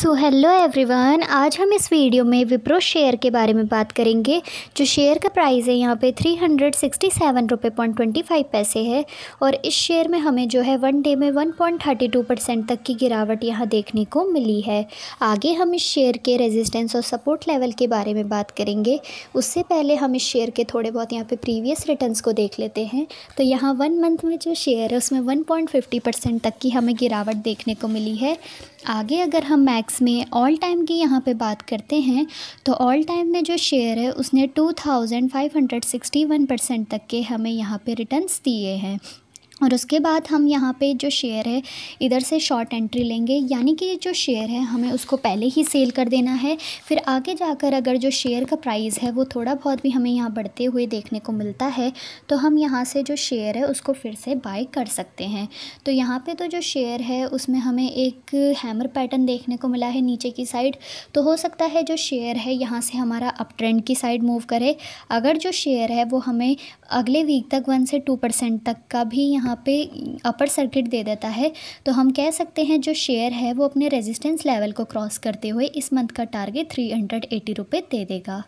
so hello everyone आज हम इस वीडियो में विप्रो शेयर के बारे में बात करेंगे जो शेयर का प्राइस है यहाँ पे थ्री हंड्रेड सिक्सटी सेवन रुपये पॉइंट ट्वेंटी फाइव पैसे है और इस शेयर में हमें जो है वन डे में one point thirty two percent तक की गिरावट यहाँ देखने को मिली है आगे हम इस शेयर के रेजिस्टेंस और सपोर्ट लेवल के बारे में बात करेंगे उससे पहले हम इस शेयर के थोड़े बहुत यहाँ पर प्रीवियस रिटर्न को देख लेते हैं तो यहाँ वन मंथ में जो शेयर है उसमें वन पॉइंट फिफ्टी परसेंट तक की हमें गिरावट देखने को मिली है आगे अगर हम मैक्स 2006 में ऑल टाइम की यहाँ पे बात करते हैं तो ऑल टाइम में जो शेयर है उसने two thousand five hundred sixty one percent तक के हमें यहाँ पे रिटर्न्स दिए हैं और उसके बाद हम यहाँ पे जो शेयर है इधर से शॉर्ट एंट्री लेंगे यानी कि जो शेयर है हमें उसको पहले ही सेल कर देना है फिर आगे जाकर अगर जो शेयर का प्राइस है वो थोड़ा बहुत भी हमें यहाँ बढ़ते हुए देखने को मिलता है तो हम यहाँ से जो शेयर है उसको फिर से बाय कर सकते हैं तो यहाँ पे तो जो शेयर है उसमें हमें एक हैमर पैटर्न देखने को मिला है नीचे की साइड तो हो सकता है जो शेयर है यहाँ से हमारा अप ट्रेंड की साइड मूव करे अगर जो शेयर है वो हमें अगले वीक तक वन से टू परसेंट तक का भी यहाँ यहाँ पे अपर सर्किट दे देता है तो हम कह सकते हैं जो शेयर है वो अपने रेजिस्टेंस लेवल को क्रॉस करते हुए इस मंथ का टारगेट थ्री हंड्रेड एटी रुपये दे देगा